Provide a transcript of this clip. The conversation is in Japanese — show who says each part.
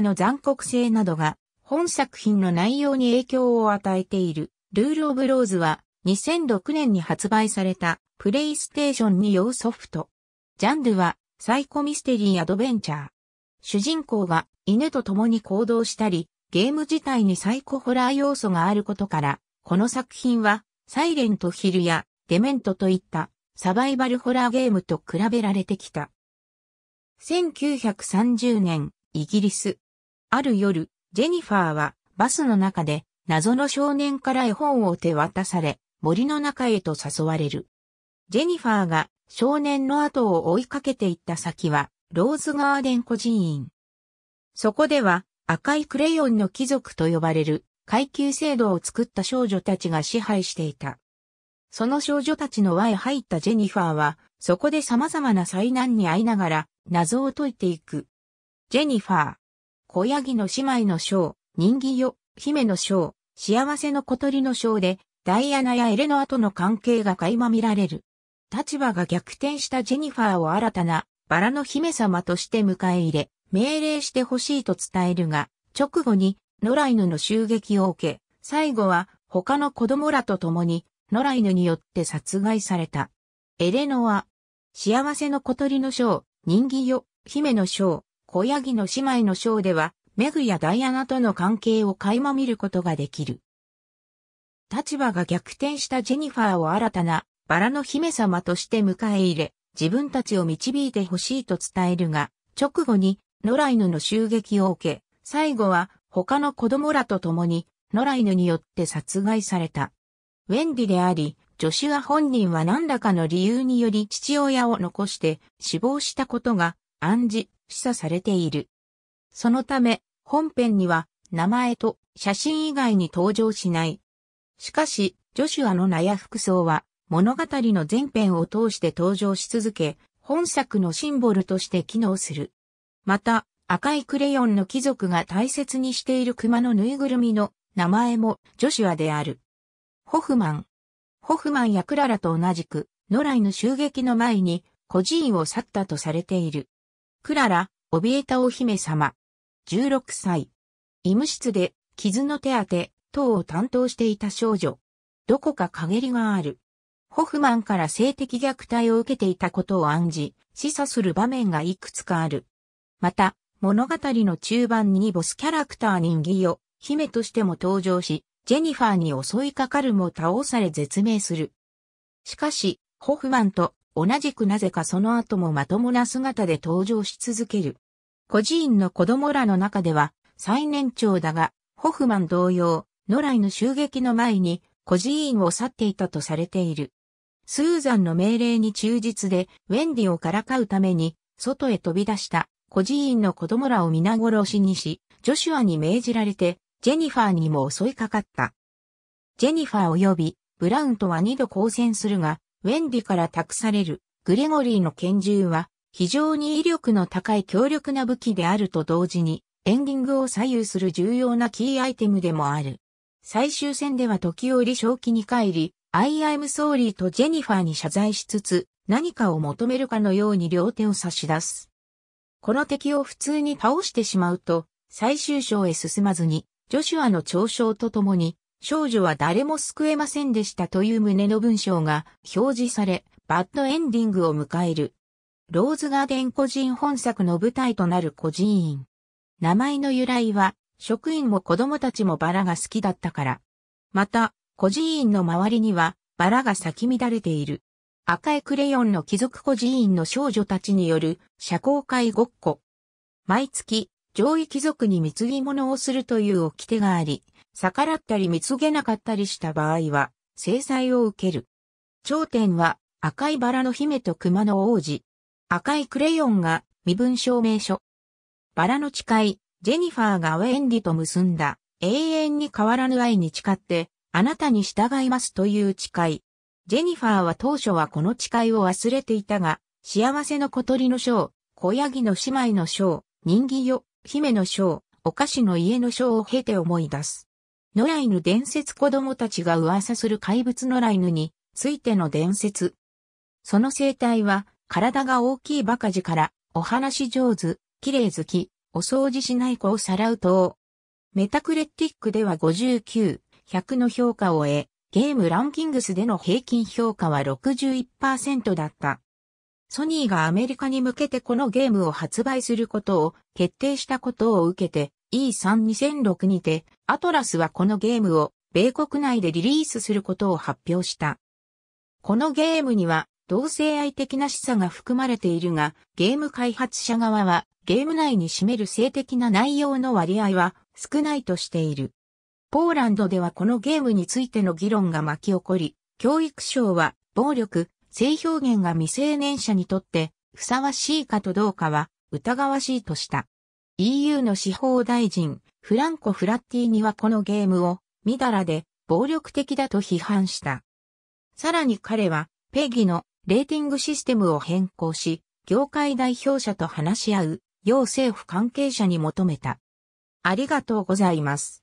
Speaker 1: の残酷性などが本作品の内容に影響を与えている。ルールオブローズは2006年に発売されたプレイステーション2用ソフト。ジャンルはサイコミステリーアドベンチャー。主人公が犬と共に行動したり、ゲーム自体にサイコホラー要素があることから、この作品はサイレントヒルやデメントといったサバイバルホラーゲームと比べられてきた。1930年、イギリス、ある夜、ジェニファーはバスの中で謎の少年から絵本を手渡され、森の中へと誘われる。ジェニファーが少年の後を追いかけていった先は、ローズガーデン孤児院。そこでは、赤いクレヨンの貴族と呼ばれる階級制度を作った少女たちが支配していた。その少女たちの輪へ入ったジェニファーは、そこで様々な災難に遭いながら謎を解いていく。ジェニファー、小ヤギの姉妹の章、人気よ、姫の章、幸せの小鳥の章で、ダイアナやエレノアとの関係が垣間見られる。立場が逆転したジェニファーを新たなバラの姫様として迎え入れ、命令してほしいと伝えるが、直後に野良犬の襲撃を受け、最後は他の子供らと共に野良犬によって殺害された。エレノア、幸せの小鳥の章、人気よ、姫の章、小ヤギの姉妹のショーでは、メグやダイアナとの関係を垣間見ることができる。立場が逆転したジェニファーを新たなバラの姫様として迎え入れ、自分たちを導いてほしいと伝えるが、直後に野良犬の襲撃を受け、最後は他の子供らと共に野良犬によって殺害された。ウェンディであり、ジョシュア本人は何らかの理由により父親を残して死亡したことが暗示示唆されている。そのため、本編には名前と写真以外に登場しない。しかし、ジョシュアの名や服装は物語の前編を通して登場し続け、本作のシンボルとして機能する。また、赤いクレヨンの貴族が大切にしている熊のぬいぐるみの名前もジョシュアである。ホフマン。ホフマンやクララと同じく、野良の襲撃の前に、孤児院を去ったとされている。クララ、怯えたお姫様。16歳。医務室で傷の手当て等を担当していた少女。どこか陰りがある。ホフマンから性的虐待を受けていたことを暗示、示唆する場面がいくつかある。また、物語の中盤にボスキャラクター人気を姫としても登場し、ジェニファーに襲いかかるも倒され絶命する。しかし、ホフマンと同じくなぜかその後もまともな姿で登場し続ける。孤児院の子供らの中では最年長だが、ホフマン同様、野来の襲撃の前に孤児院を去っていたとされている。スーザンの命令に忠実で、ウェンディをからかうために、外へ飛び出した孤児院の子供らを皆殺しにし、ジョシュアに命じられて、ジェニファーにも襲いかかった。ジェニファー及び、ブラウンとは二度交戦するが、ウェンディから託されるグレゴリーの拳銃は非常に威力の高い強力な武器であると同時にエンディングを左右する重要なキーアイテムでもある。最終戦では時折正気に帰り、アイアイム r r y とジェニファーに謝罪しつつ何かを求めるかのように両手を差し出す。この敵を普通に倒してしまうと最終章へ進まずにジョシュアの嘲笑とともに少女は誰も救えませんでしたという旨の文章が表示され、バッドエンディングを迎える。ローズガーデン個人本作の舞台となる孤児院。名前の由来は、職員も子供たちもバラが好きだったから。また、孤児院の周りには、バラが咲き乱れている。赤いクレヨンの貴族孤児院の少女たちによる社交会ごっこ。毎月、上位貴族に貢ぎ物をするという掟があり、逆らったり貢げなかったりした場合は、制裁を受ける。頂点は、赤いバラの姫と熊の王子。赤いクレヨンが、身分証明書。バラの誓い、ジェニファーがウェンディと結んだ、永遠に変わらぬ愛に誓って、あなたに従いますという誓い。ジェニファーは当初はこの誓いを忘れていたが、幸せの小鳥の章、小ヤギの姉妹の章、人気よ、姫の章、お菓子の家の章を経て思い出す。野良犬伝説子供たちが噂する怪物野良犬についての伝説。その生態は、体が大きいバカジから、お話上手、綺麗好き、お掃除しない子をさらうと、メタクレティックでは59、100の評価を得、ゲームランキングスでの平均評価は61%だった。ソニーがアメリカに向けてこのゲームを発売することを決定したことを受けて、E3-2006 にて、アトラスはこのゲームを米国内でリリースすることを発表した。このゲームには同性愛的な示唆が含まれているが、ゲーム開発者側はゲーム内に占める性的な内容の割合は少ないとしている。ポーランドではこのゲームについての議論が巻き起こり、教育省は暴力、性表現が未成年者にとってふさわしいかとどうかは疑わしいとした。EU の司法大臣、フランコ・フラッティーニはこのゲームを、みだらで、暴力的だと批判した。さらに彼は、ペギのレーティングシステムを変更し、業界代表者と話し合う、要政府関係者に求めた。ありがとうございます。